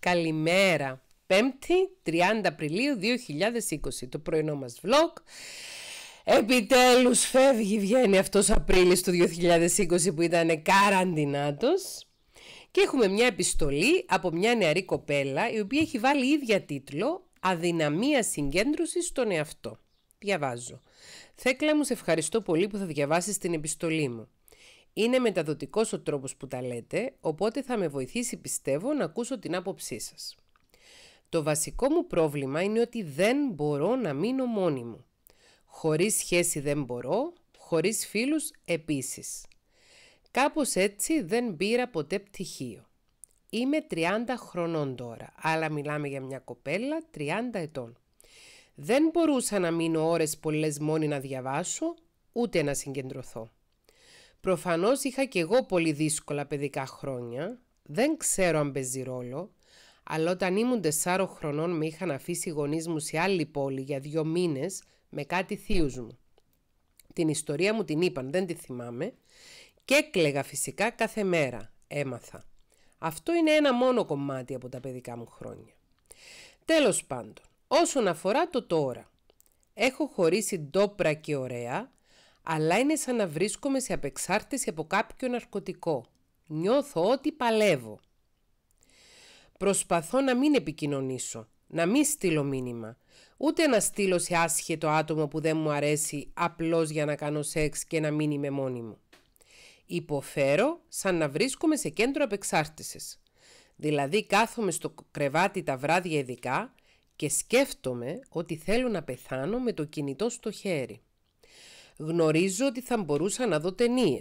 Καλημέρα. 5η 30 Απριλίου 2020. Το πρωινό μας vlog. Επιτέλους φεύγει, βγαίνει αυτός Απρίλης του 2020 που ήταν καραντινάτος. Και έχουμε μια επιστολή από μια νεαρή κοπέλα η οποία έχει βάλει ίδια τίτλο «Αδυναμία συγκέντρωσης στον εαυτό». Διαβάζω. Θέκλα μου, σε ευχαριστώ πολύ που θα διαβάσεις την επιστολή μου. Είναι μεταδοτικός ο τρόπος που τα λέτε, οπότε θα με βοηθήσει πιστεύω να ακούσω την άποψή σας. Το βασικό μου πρόβλημα είναι ότι δεν μπορώ να μείνω μόνη μου. Χωρίς σχέση δεν μπορώ, χωρίς φίλους επίσης. Κάπως έτσι δεν πήρα ποτέ πτυχίο. Είμαι 30 χρονών τώρα, αλλά μιλάμε για μια κοπέλα 30 ετών. Δεν μπορούσα να μείνω ώρες πολλές μόνη να διαβάσω, ούτε να συγκεντρωθώ. Προφανώς είχα και εγώ πολύ δύσκολα παιδικά χρόνια, δεν ξέρω αν παίζει ρόλο, αλλά όταν ήμουν 4 χρονών με είχαν αφήσει οι γονείς μου σε άλλη πόλη για δύο μήνες με κάτι θείους μου. Την ιστορία μου την είπαν, δεν τη θυμάμαι και έκλαιγα φυσικά κάθε μέρα, έμαθα. Αυτό είναι ένα μόνο κομμάτι από τα παιδικά μου χρόνια. Τέλος πάντων, όσον αφορά το τώρα, έχω χωρίσει ντόπρα και ωραία αλλά είναι σαν να βρίσκομαι σε απεξάρτηση από κάποιο ναρκωτικό. Νιώθω ότι παλεύω. Προσπαθώ να μην επικοινωνήσω, να μην στείλω μήνυμα, ούτε να στείλω σε άσχετο άτομο που δεν μου αρέσει απλώς για να κάνω σεξ και να μην είμαι μόνη μου. Υποφέρω σαν να βρίσκομαι σε κέντρο απεξάρτησης. Δηλαδή κάθομαι στο κρεβάτι τα βράδια ειδικά και σκέφτομαι ότι θέλω να πεθάνω με το κινητό στο χέρι. Γνωρίζω ότι θα μπορούσα να δω ταινίες,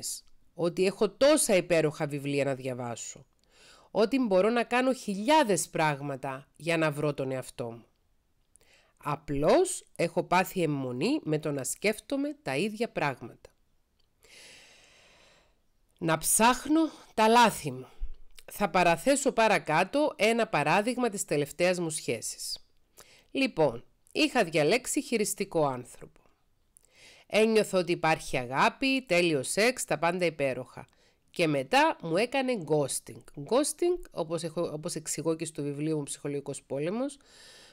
ότι έχω τόσα υπέροχα βιβλία να διαβάσω, ότι μπορώ να κάνω χιλιάδες πράγματα για να βρω τον εαυτό μου. Απλώς έχω πάθει αιμονή με το να σκέφτομαι τα ίδια πράγματα. Να ψάχνω τα λάθη μου. Θα παραθέσω παρακάτω ένα παράδειγμα της τελευταίας μου σχέσης. Λοιπόν, είχα διαλέξει χειριστικό άνθρωπο. Ένιωθω ότι υπάρχει αγάπη, τέλειο σεξ, τα πάντα υπέροχα. Και μετά μου έκανε ghosting. Ghosting, όπως, όπως εξηγώ και στο βιβλίο μου «Ψυχολογικός πόλεμος»,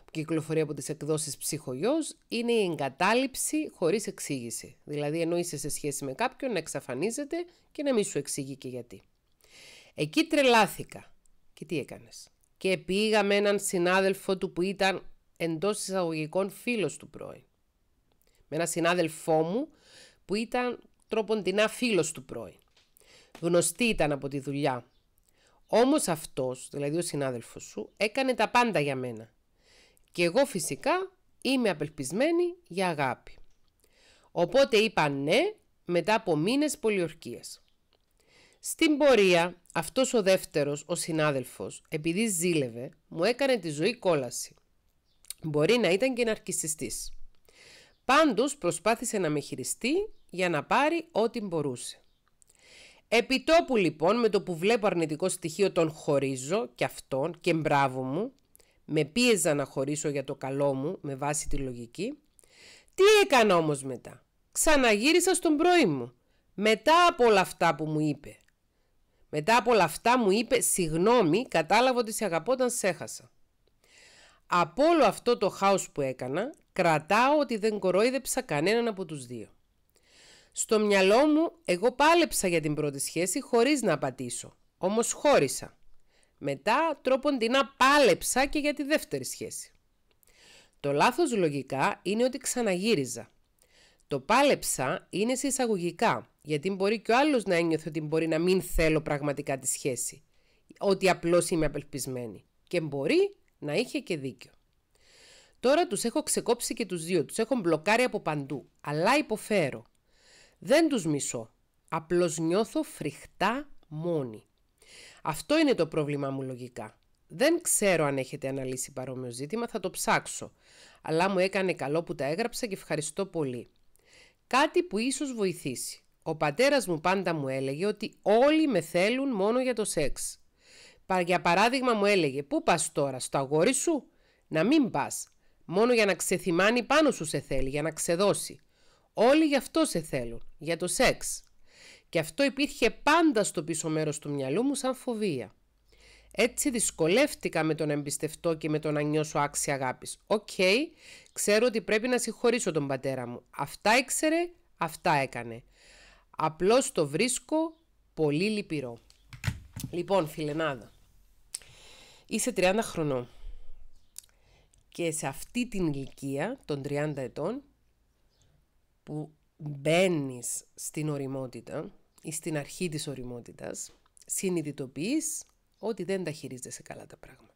που κυκλοφορεί από τις εκδόσεις «Ψυχογιός», είναι η εγκατάλειψη χωρίς εξήγηση. Δηλαδή, ενώ είσαι σε σχέση με κάποιον, να εξαφανίζεται και να μην σου εξηγεί και γιατί. Εκεί τρελάθηκα. Και τι έκανες. Και πήγα με έναν συνάδελφο του που ήταν εντός εισαγωγικών φίλος του πρώην με ένα συνάδελφό μου που ήταν τρόποντινά φίλος του πρώην. Γνωστή ήταν από τη δουλειά. Όμως αυτός, δηλαδή ο συνάδελφος σου, έκανε τα πάντα για μένα. Και εγώ φυσικά είμαι απελπισμένη για αγάπη. Οπότε είπα ναι μετά από μήνες πολιορκίας. Στην πορεία, αυτός ο δεύτερος, ο συνάδελφος, επειδή ζήλευε, μου έκανε τη ζωή κόλαση. Μπορεί να ήταν και ναρκισιστής. Πάντως προσπάθησε να με χειριστεί για να πάρει ό,τι μπορούσε. Επιτόπου λοιπόν με το που βλέπω αρνητικό στοιχείο τον χωρίζω και αυτόν και μπράβο μου, με πίεζα να χωρίσω για το καλό μου με βάση τη λογική. Τι έκανα όμως μετά. Ξαναγύρισα στον πρωί μου. Μετά από όλα αυτά που μου είπε. Μετά από όλα αυτά μου είπε «Συγγνώμη, κατάλαβα ότι σε αγαπώ όταν σε έχασα». Από όλο αυτό το χάος που έκανα, κρατάω ότι δεν κορόιδεψα κανέναν από τους δύο. Στο μυαλό μου, εγώ πάλεψα για την πρώτη σχέση χωρίς να απατήσω, όμως χώρισα. Μετά, τρόπον να πάλεψα και για τη δεύτερη σχέση. Το λάθος λογικά είναι ότι ξαναγύριζα. Το πάλεψα είναι σε εισαγωγικά, γιατί μπορεί και ο άλλος να ένιωθε ότι μπορεί να μην θέλω πραγματικά τη σχέση. Ότι απλώς είμαι απελπισμένη. Και μπορεί να είχε και δίκιο. Τώρα τους έχω ξεκόψει και τους δύο, τους έχω μπλοκάρει από παντού, αλλά υποφέρω. Δεν τους μισώ, απλώς νιώθω φρικτά μόνη. Αυτό είναι το πρόβλημά μου λογικά. Δεν ξέρω αν έχετε αναλύσει παρόμοιο ζήτημα, θα το ψάξω. Αλλά μου έκανε καλό που τα έγραψα και ευχαριστώ πολύ. Κάτι που ίσως βοηθήσει. Ο πατέρας μου πάντα μου έλεγε ότι όλοι με θέλουν μόνο για το σεξ. Για παράδειγμα μου έλεγε «Πού πας τώρα, στο αγόρι σου» «Να μην πας, μόνο για να ξεθυμάνει πάνω σου σε θέλει, για να ξεδώσει». Όλοι γι' αυτό σε θέλουν, για το σεξ. Και αυτό υπήρχε πάντα στο πίσω μέρος του μυαλού μου σαν φοβία. Έτσι δυσκολεύτηκα με τον εμπιστευτό και με τον να νιώσω άξια αγάπης. Οκ, ξέρω ότι πρέπει να συγχωρήσω τον πατέρα μου. Αυτά ήξερε, αυτά έκανε. Απλώς το βρίσκω πολύ λυπηρό. Λοιπόν, φιλενάδα. Είσαι 30 χρονών και σε αυτή την ηλικία των 30 ετών που μπαίνεις στην οριμότητα ή στην αρχή της οριμότητας, συνειδητοποιείς ότι δεν τα χειρίζεσαι καλά τα πράγματα.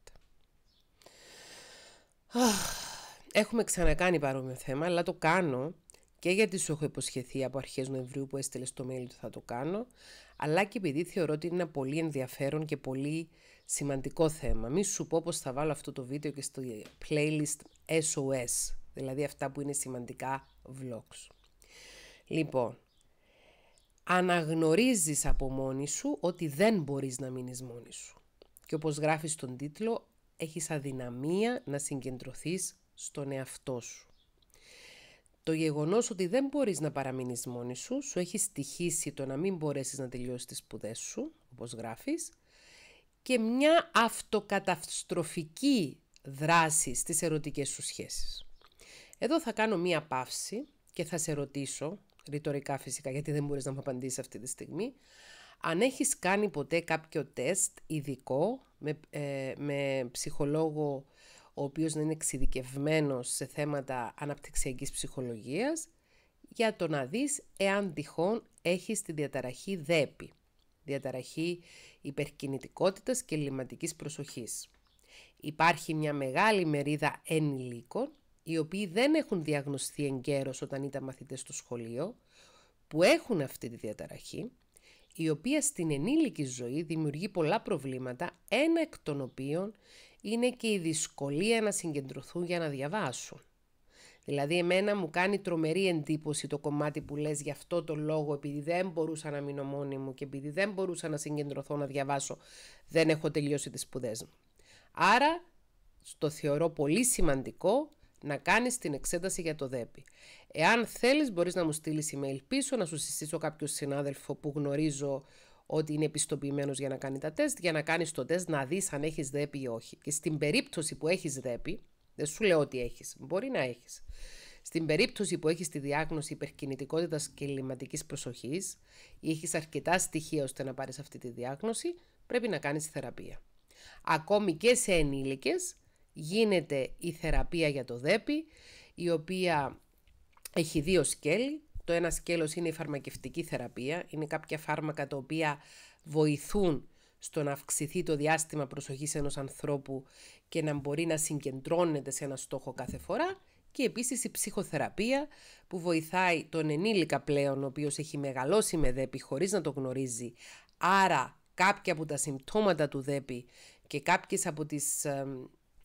Έχουμε ξανακάνει παρόμοιο θέμα, αλλά το κάνω και γιατί σου έχω υποσχεθεί από αρχές Νοεμβρίου που έστειλες το mail του θα το κάνω, αλλά και επειδή θεωρώ ότι είναι ένα πολύ ενδιαφέρον και πολύ σημαντικό θέμα. Μη σου πω πως θα βάλω αυτό το βίντεο και στο playlist SOS, δηλαδή αυτά που είναι σημαντικά vlogs. Λοιπόν, αναγνωρίζεις από μόνη σου ότι δεν μπορείς να μείνεις μόνη σου. Και όπως γράφεις τον τίτλο, έχεις αδυναμία να συγκεντρωθείς στον εαυτό σου. Το γεγονός ότι δεν μπορείς να παραμείνεις μόνη σου, σου έχει στοιχήσει το να μην μπορέσεις να τελειώσεις τις σπουδές σου, όπως γράφεις, και μια αυτοκαταστροφική δράση στις ερωτικές σου σχέσεις. Εδώ θα κάνω μία παύση και θα σε ρωτήσω, ρητορικά φυσικά γιατί δεν μπορείς να μου απαντήσεις αυτή τη στιγμή, αν έχεις κάνει ποτέ κάποιο τεστ ειδικό με, ε, ψυχολόγο ο οποίος να είναι εξειδικευμένος σε θέματα αναπτυξιακής ψυχολογίας για το να δεις εάν τυχόν έχεις τη διαταραχή ΔΕΠΗ διαταραχή υπερκινητικότητας και λιματικής προσοχής. Υπάρχει μια μεγάλη μερίδα ενηλίκων, οι οποίοι δεν έχουν διαγνωστεί εγκαίρως όταν ήταν μαθητές στο σχολείο, που έχουν αυτή τη διαταραχή, η οποία στην ενήλικη ζωή δημιουργεί πολλά προβλήματα, ένα εκ των οποίων είναι και η δυσκολία να συγκεντρωθούν για να διαβάσουν. Δηλαδή εμένα μου κάνει τρομερή εντύπωση το κομμάτι που λες για αυτό το λόγο επειδή δεν μπορούσα να μείνω μόνη μου και επειδή δεν μπορούσα να συγκεντρωθώ να διαβάσω δεν έχω τελειώσει τις σπουδές μου. Άρα το θεωρώ πολύ σημαντικό να κάνεις την εξέταση για το ΔΕΠΗ. Εάν θέλεις μπορείς να μου στείλεις email πίσω, να σου συστήσω κάποιο συνάδελφο που γνωρίζω ότι είναι επιστοποιημένος για να κάνει τα τεστ, για να κάνεις το τεστ, να δεις αν έχεις ΔΕΠΗ ή όχι. Και στην περίπτωση που έχεις ΔΕΠΗ, δεν σου λέω ότι έχεις. Μπορεί να έχεις. Στην περίπτωση που έχεις τη διάγνωση υπερκινητικότητας και λιματική προσοχή ή έχει αρκετά στοιχεία ώστε να πάρεις αυτή τη διάγνωση, πρέπει να κάνεις θεραπεία. Ακόμη και σε ενήλικες γίνεται η θεραπεία για το ΔΕΠΗ, η οποία έχει δύο σκέλη. Το ένα σκέλος είναι η φαρμακευτική θεραπεία, είναι κάποια φάρμακα τα οποία βοηθούν στο να αυξηθεί το διάστημα προσοχής ενός ανθρώπου και να μπορεί να συγκεντρώνεται σε ένα στόχο κάθε φορά και επίσης η ψυχοθεραπεία που βοηθάει τον ενήλικα πλέον ο οποίος έχει μεγαλώσει με δέπη χωρίς να το γνωρίζει. Άρα κάποια από τα συμπτώματα του δέπη και κάποιες από τις ε,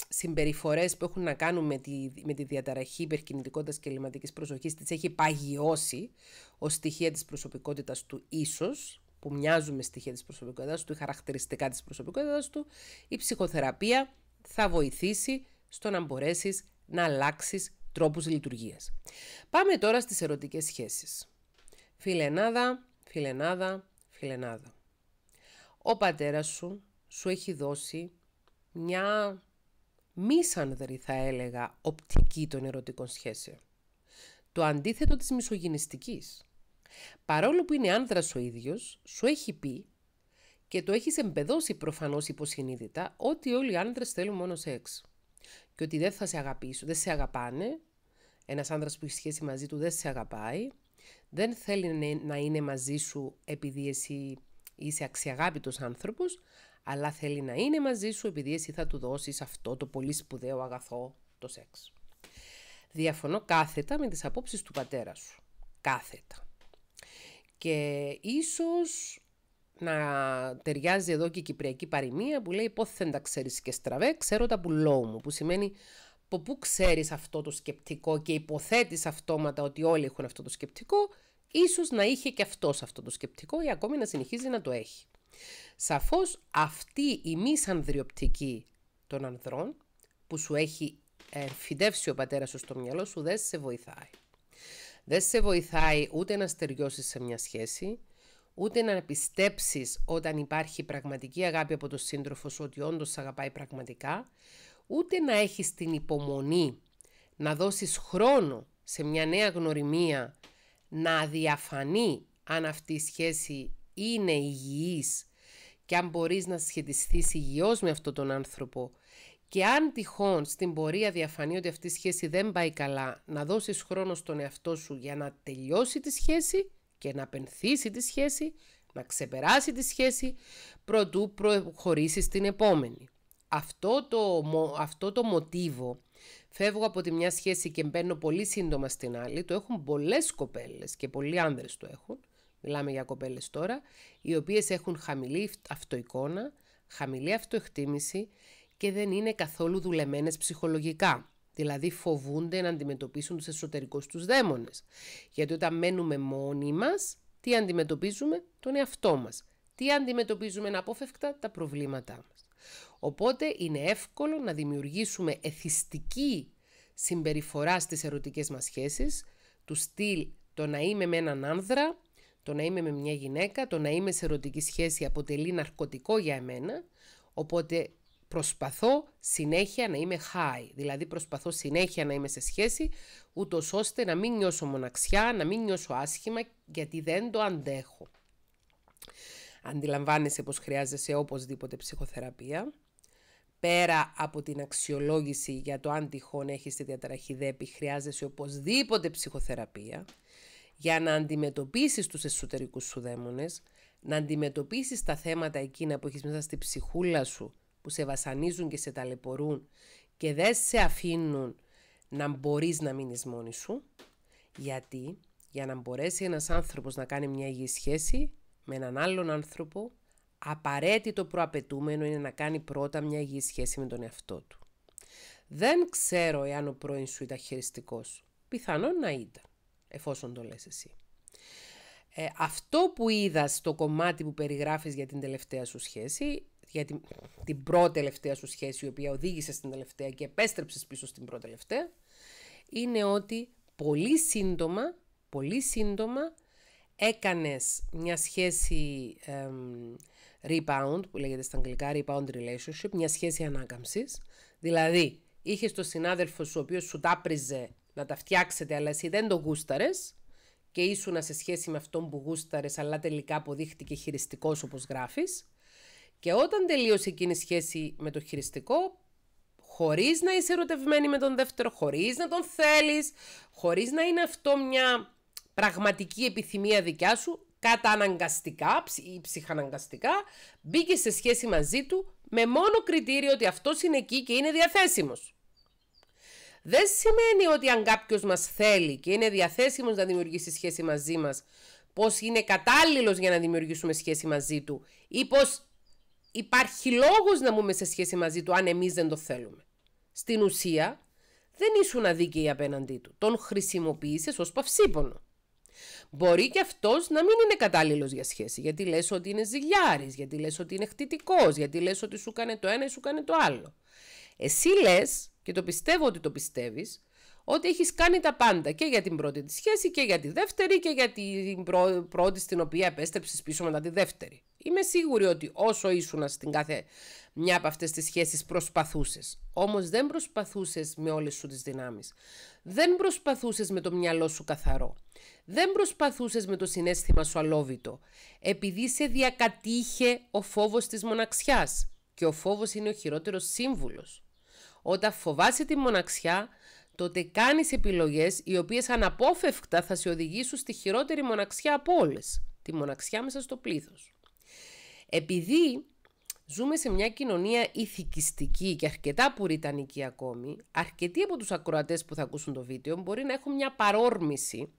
συμπεριφορές που έχουν να κάνουν με τη, με τη διαταραχή υπερκινητικότητας και ελληματικής προσοχής της έχει παγιώσει ως στοιχεία της προσωπικότητας του ίσως που μοιάζουν με στοιχεία της προσωπικότητας του, η χαρακτηριστικά της προσωπικότητας του, η ψυχοθεραπεία θα βοηθήσει στο να μπορέσεις να αλλάξεις τρόπους λειτουργίας. Πάμε τώρα στις ερωτικές σχέσεις. Φιλενάδα, φιλενάδα, φιλενάδα. Ο πατέρας σου σου έχει δώσει μια μίσανδρη θα έλεγα οπτική των ερωτικών σχέσεων. Το αντίθετο της μισογυνιστικής. Παρόλο που είναι άνδρας ο ίδιος, σου έχει πει και το έχεις εμπεδώσει προφανώς υποσυνείδητα ότι όλοι οι άντρες θέλουν μόνο σεξ. Και ότι δεν θα σε αγαπήσουν, δεν σε αγαπάνε, ένας άντρας που έχει σχέση μαζί του δεν σε αγαπάει, δεν θέλει να είναι μαζί σου επειδή εσύ είσαι αξιαγάπητος άνθρωπος, αλλά θέλει να είναι μαζί σου επειδή εσύ θα του δώσεις αυτό το πολύ σπουδαίο αγαθό, το σεξ. Διαφωνώ κάθετα με τις απόψεις του πατέρα σου. Κάθετα. Και ίσως να ταιριάζει εδώ και η κυπριακή παροιμία που λέει δεν τα ξέρεις και στραβέ, ξέρω τα πουλό μου, που σημαίνει από πού ξέρεις αυτό το σκεπτικό και υποθέτεις αυτόματα ότι όλοι έχουν αυτό το σκεπτικό, ίσως να είχε και αυτός αυτό το σκεπτικό ή ακόμη να συνεχίζει να το έχει. Σαφώς αυτή η μη σανδριοπτική των ανδρών που σου έχει φυτεύσει ο πατέρας σου στο μυαλό σου δεν σε βοηθάει. Δεν σε βοηθάει ούτε να στεριώσεις σε μια σχέση, ούτε να πιστέψεις όταν υπάρχει πραγματική αγάπη από τον σύντροφο σου ότι όντως αγαπάει πραγματικά, ούτε να έχεις την υπομονή να δώσεις χρόνο σε μια νέα γνωριμία να διαφανεί αν αυτή η σχέση είναι υγιής και αν μπορείς να σχετιστείς υγιώς με αυτόν τον άνθρωπο και αν τυχόν στην πορεία διαφανεί ότι αυτή η σχέση δεν πάει καλά, να δώσεις χρόνο στον εαυτό σου για να τελειώσει τη σχέση και να πενθήσει τη σχέση, να ξεπεράσει τη σχέση προτού προχωρήσει στην επόμενη. Αυτό το, αυτό το μοτίβο φεύγω από τη μια σχέση και μπαίνω πολύ σύντομα στην άλλη, το έχουν πολλές κοπέλες και πολλοί άνδρες το έχουν, μιλάμε για κοπέλες τώρα, οι οποίες έχουν χαμηλή αυτοεικόνα, χαμηλή αυτοεκτίμηση και δεν είναι καθόλου δουλεμένες ψυχολογικά. Δηλαδή φοβούνται να αντιμετωπίσουν τους εσωτερικούς τους δαίμονες. Γιατί όταν μένουμε μόνοι μας, τι αντιμετωπίζουμε, τον εαυτό μας. Τι αντιμετωπίζουμε αναπόφευκτα, τα προβλήματά μας. Οπότε είναι εύκολο να δημιουργήσουμε εθιστική συμπεριφορά στις ερωτικές μας σχέσεις, του στυλ το να είμαι με έναν άνδρα, το να είμαι με μια γυναίκα, το να είμαι σε ερωτική σχέση αποτελεί ναρκωτικό για εμένα, οπότε προσπαθώ συνέχεια να είμαι high, δηλαδή προσπαθώ συνέχεια να είμαι σε σχέση, ούτως ώστε να μην νιώσω μοναξιά, να μην νιώσω άσχημα, γιατί δεν το αντέχω. Αντιλαμβάνεσαι πως χρειάζεσαι οπωσδήποτε ψυχοθεραπεία. Πέρα από την αξιολόγηση για το αν τυχόν έχεις τη διαταραχή ΔΕΠΗ, χρειάζεσαι οπωσδήποτε ψυχοθεραπεία για να αντιμετωπίσεις τους εσωτερικούς σου δαίμονες, να αντιμετωπίσεις τα θέματα εκείνα που έχεις μέσα στη ψυχούλα σου, που σε βασανίζουν και σε ταλαιπωρούν και δεν σε αφήνουν να μπορείς να μείνεις μόνη σου, γιατί για να μπορέσει ένας άνθρωπος να κάνει μια υγιή σχέση με έναν άλλον άνθρωπο, απαραίτητο προαπαιτούμενο είναι να κάνει πρώτα μια υγιή σχέση με τον εαυτό του. Δεν ξέρω εάν ο πρώην σου ήταν χειριστικός. Πιθανόν να ήταν, εφόσον το λες εσύ. Ε, αυτό που είδα στο κομμάτι που περιγράφεις για την τελευταία σου σχέση, για την, την πρώτη-τελευταία σου σχέση, η οποία οδήγησε στην τελευταία και επέστρεψες πίσω στην πρώτη-τελευταία, είναι ότι πολύ σύντομα, πολύ σύντομα έκανες μια σχέση rebound, που λέγεται στα αγγλικά rebound relationship, μια σχέση ανάκαμψης, δηλαδή είχες τον συνάδελφο σου ο οποίος σου τάπριζε να τα φτιάξετε αλλά εσύ δεν το γούσταρες και ήσουνα σε σχέση με αυτόν που γούσταρες, αλλά τελικά αποδείχτηκε χειριστικός όπως γράφεις. Και όταν τελείωσε εκείνη η σχέση με το χειριστικό, χωρίς να είσαι ερωτευμένη με τον δεύτερο, χωρίς να τον θέλεις, χωρίς να είναι αυτό μια πραγματική επιθυμία δικιά σου, καταναγκαστικά ή ψυχαναγκαστικά, μπήκε σε σχέση μαζί του με μόνο κριτήριο ότι αυτός είναι εκεί και είναι διαθέσιμος. Δεν σημαίνει ότι αν κάποιος μας θέλει και είναι διαθέσιμος να δημιουργήσει σχέση μαζί μας, πως είναι κατάλληλος για να δημιουργήσουμε σχέση μαζί του ή πως υπάρχει λόγος να μπούμε σε σχέση μαζί του αν εμείς δεν το θέλουμε. Στην ουσία, δεν ήσουν αδίκαιοι απέναντί του. Τον χρησιμοποίησες ως παυσίπονο. Μπορεί και αυτός να μην είναι κατάλληλος για σχέση, γιατί λες ότι είναι ζυγιάρης, γιατί λες ότι είναι χτητικός... γιατί λες ότι σου κάνει το ένα ή σου κάνει το άλλο. Εσύ λες και το πιστεύω ότι το πιστεύεις, ότι έχεις κάνει τα πάντα και για την πρώτη τη σχέση και για τη δεύτερη και για την πρώτη στην οποία επέστρεψες πίσω μετά τη δεύτερη. Είμαι σίγουρη ότι όσο ήσουν στην κάθε μια από αυτές τις σχέσεις προσπαθούσες. Όμως δεν προσπαθούσες με όλες σου τις δυνάμεις. Δεν προσπαθούσες με το μυαλό σου καθαρό. Δεν προσπαθούσες με το συνέστημα σου αλόβητο. Επειδή σε διακατήχε ο φόβος της μοναξιάς. Και ο φόβος είναι ο χειρότερος σύμβουλος. Όταν φοβάσαι τη μοναξιά, τότε κάνεις επιλογές οι οποίες αναπόφευκτα θα σε οδηγήσουν στη χειρότερη μοναξιά από όλες. Τη μοναξιά μέσα στο πλήθος. Επειδή ζούμε σε μια κοινωνία ηθικιστική και αρκετά πουριτανική ακόμη, αρκετοί από τους ακροατές που θα ακούσουν το βίντεο μπορεί να έχουν μια παρόρμηση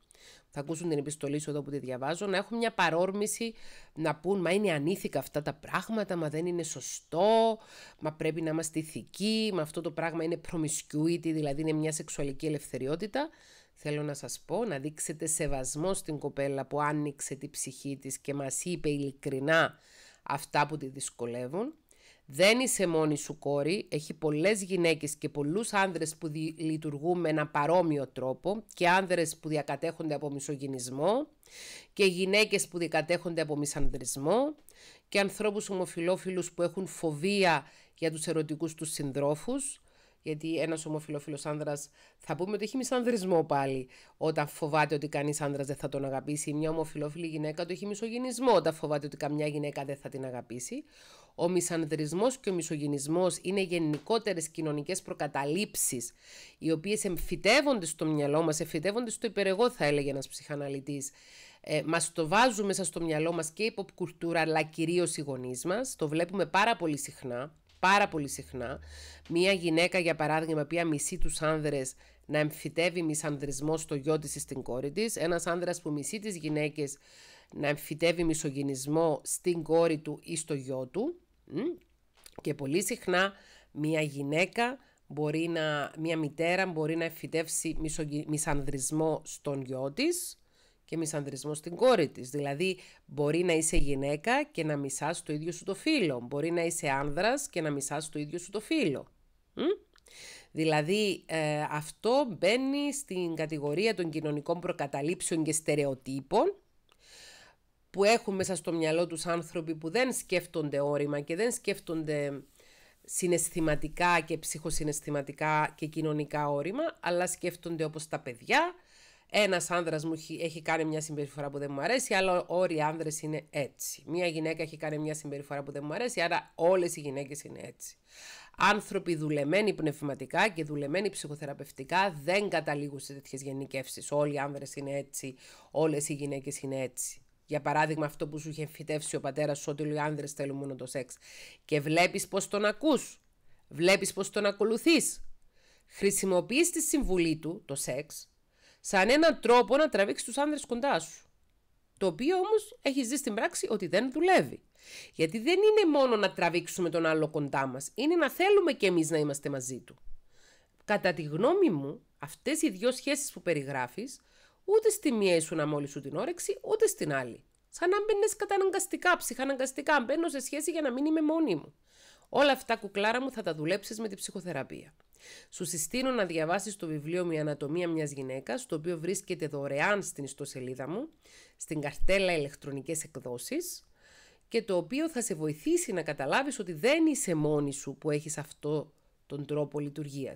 θα ακούσουν την επιστολή σου εδώ που τη διαβάζω, να έχουν μια παρόρμηση να πούν «Μα είναι ανήθικα αυτά τα πράγματα, μα δεν είναι σωστό, μα πρέπει να είμαστε ηθικοί, μα αυτό το πράγμα είναι promiscuity, δηλαδή είναι μια σεξουαλική ελευθεριότητα». Θέλω να σας πω να δείξετε σεβασμό στην κοπέλα που άνοιξε τη ψυχή της και μας είπε ειλικρινά αυτά που τη δυσκολεύουν. Δεν είσαι μόνη σου κόρη, έχει πολλές γυναίκες και πολλούς άνδρες που δι- λειτουργούν με ένα παρόμοιο τρόπο και άνδρες που διακατέχονται από μισογυνισμό και γυναίκες που διακατέχονται από μισανδρισμό και ανθρώπους ομοφιλόφιλους που έχουν φοβία για τους ερωτικούς τους συνδρόφους γιατί ένας ομοφιλόφιλος άνδρας θα πούμε ότι έχει μισανδρισμό πάλι όταν φοβάται ότι κανείς άνδρας δεν θα τον αγαπήσει. Μια ομοφυλόφιλη γυναίκα το έχει μισογενισμό όταν φοβάται ότι καμιά γυναίκα δεν θα την αγαπήσει. Ο μισανδρισμός και ο μισογενισμός είναι γενικότερες κοινωνικές προκαταλήψεις, οι οποίες εμφυτεύονται στο μυαλό μας, εμφυτεύονται στο υπερεγό θα έλεγε ένας ψυχαναλυτής. Ε, μας το βάζουν μέσα στο μυαλό μας και η κουλτούρα, αλλά κυρίως οι γονείς μας. το βλέπουμε πάρα πολύ συχνά πάρα πολύ συχνά. Μία γυναίκα, για παράδειγμα, η οποία μισεί τους άνδρες να εμφυτεύει μισανδρισμό στο γιο της ή στην κόρη της. Ένας άνδρας που μισεί τις γυναίκες να εμφυτεύει μισογενισμό στην κόρη του ή στο γιο του. Και πολύ συχνά μία γυναίκα μπορεί να, μια μητέρα μπορεί να εμφυτεύσει μισανδρισμό στον γιο της και μισανδρισμό στην κόρη της. Δηλαδή μπορεί να είσαι γυναίκα και να μισάς το ίδιο σου το φίλο. Μπορεί να είσαι άνδρας και να μισάς το ίδιο σου το φίλο. Δηλαδή ε, αυτό μπαίνει στην κατηγορία των κοινωνικών προκαταλήψεων και στερεοτύπων που έχουν μέσα στο μυαλό τους άνθρωποι που δεν σκέφτονται όρημα και δεν σκέφτονται συναισθηματικά και ψυχοσυναισθηματικά και κοινωνικά όρημα, αλλά σκέφτονται όπως τα παιδιά, ένας άνδρας μου έχει κάνει μια συμπεριφορά που δεν μου αρέσει, αλλά όλοι οι άνδρες είναι έτσι. Μια γυναίκα έχει κάνει μια συμπεριφορά που δεν μου αρέσει, άρα όλες οι γυναίκες είναι έτσι. Άνθρωποι δουλεμένοι πνευματικά και δουλεμένοι ψυχοθεραπευτικά δεν καταλήγουν σε τέτοιες γενικεύσεις. Όλοι οι άνδρες είναι έτσι, όλες οι γυναίκες είναι έτσι. Για παράδειγμα, αυτό που σου είχε φυτεύσει ο πατέρας σου, ότι οι άνδρες θέλουν μόνο το σεξ. Και βλέπεις πώ τον ακούς. Βλέπεις πώ τον ακολουθείς. Χρησιμοποιείς τη συμβουλή του, το σεξ, σαν έναν τρόπο να τραβήξεις τους άνδρες κοντά σου. Το οποίο όμως έχει δει στην πράξη ότι δεν δουλεύει. Γιατί δεν είναι μόνο να τραβήξουμε τον άλλο κοντά μας, είναι να θέλουμε κι εμείς να είμαστε μαζί του. Κατά τη γνώμη μου, αυτές οι δυο σχέσεις που περιγράφεις, ούτε στη μία ήσουν μόλι σου την όρεξη, ούτε στην άλλη. Σαν να μπαίνεις καταναγκαστικά, ψυχαναγκαστικά. Μπαίνω σε σχέση για να μην είμαι μόνη μου. Όλα αυτά, κουκλάρα μου, θα τα δουλέψεις με την ψυχοθεραπεία. Σου συστήνω να διαβάσεις το βιβλίο Μια Ανατομία Μιας Γυναίκας, το οποίο βρίσκεται δωρεάν στην ιστοσελίδα μου, στην καρτέλα ηλεκτρονικέ εκδόσεις και το οποίο θα σε βοηθήσει να καταλάβεις ότι δεν είσαι μόνη σου που έχεις αυτό τον τρόπο λειτουργίας.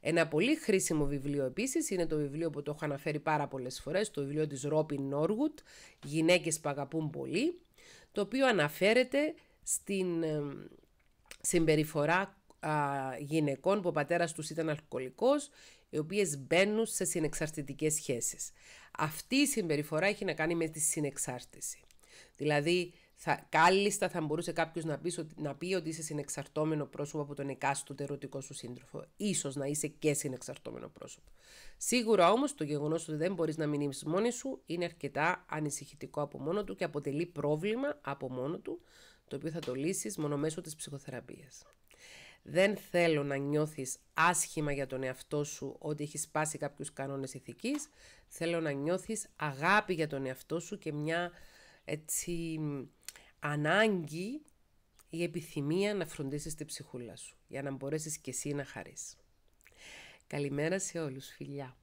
Ένα πολύ χρήσιμο βιβλίο επίσης είναι το βιβλίο που το έχω αναφέρει πάρα πολλές φορές, το βιβλίο της Ρόπιν Νόργουτ, Γυναίκες που αγαπούν πολύ, το οποίο αναφέρεται στην συμπεριφορά α, γυναικών που ο πατέρας τους ήταν αλκοολικός, οι οποίες μπαίνουν σε συνεξαρτητικές σχέσεις. Αυτή η συμπεριφορά έχει να κάνει με τη συνεξάρτηση. Δηλαδή, θα, κάλλιστα θα μπορούσε κάποιος να, να πει ότι είσαι συνεξαρτώμενο πρόσωπο από τον εκάστοτε ερωτικό σου σύντροφο. σω να είσαι και συνεξαρτώμενο πρόσωπο. Σίγουρα όμως το γεγονός ότι δεν μπορείς να μείνεις μόνη σου είναι αρκετά ανησυχητικό από μόνο του και αποτελεί πρόβλημα από μόνο του, το οποίο θα το λύσεις μόνο μέσω της ψυχοθεραπείας. Δεν θέλω να νιώθεις άσχημα για τον εαυτό σου ότι έχεις σπάσει κάποιους κανόνες ηθικής. Θέλω να νιώθεις αγάπη για τον εαυτό σου και μια έτσι ανάγκη η επιθυμία να φροντίσεις τη ψυχούλα σου για να μπορέσεις και εσύ να χαρείς. Καλημέρα σε όλους φιλιά.